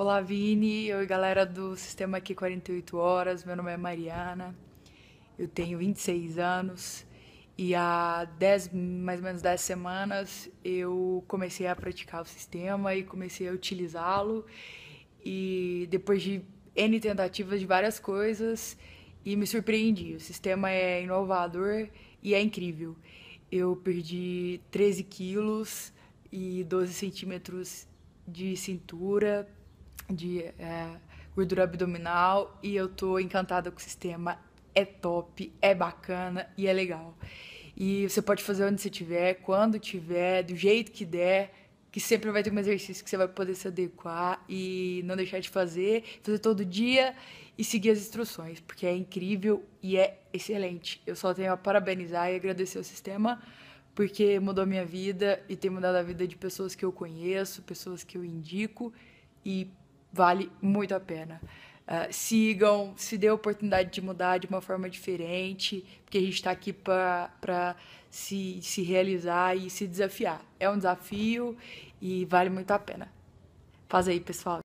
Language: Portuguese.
Olá, Vini, eu e galera do Sistema Aqui 48 Horas. Meu nome é Mariana, eu tenho 26 anos e há 10, mais ou menos 10 semanas eu comecei a praticar o sistema e comecei a utilizá-lo. E depois de N tentativas de várias coisas, e me surpreendi. O sistema é inovador e é incrível. Eu perdi 13 quilos e 12 centímetros de cintura de é, gordura abdominal e eu tô encantada com o sistema. É top, é bacana e é legal. E você pode fazer onde você tiver, quando tiver, do jeito que der, que sempre vai ter um exercício que você vai poder se adequar e não deixar de fazer, fazer todo dia e seguir as instruções, porque é incrível e é excelente. Eu só tenho a parabenizar e agradecer o sistema porque mudou minha vida e tem mudado a vida de pessoas que eu conheço, pessoas que eu indico e vale muito a pena. Uh, sigam, se dê a oportunidade de mudar de uma forma diferente, porque a gente está aqui para se, se realizar e se desafiar. É um desafio e vale muito a pena. Faz aí, pessoal.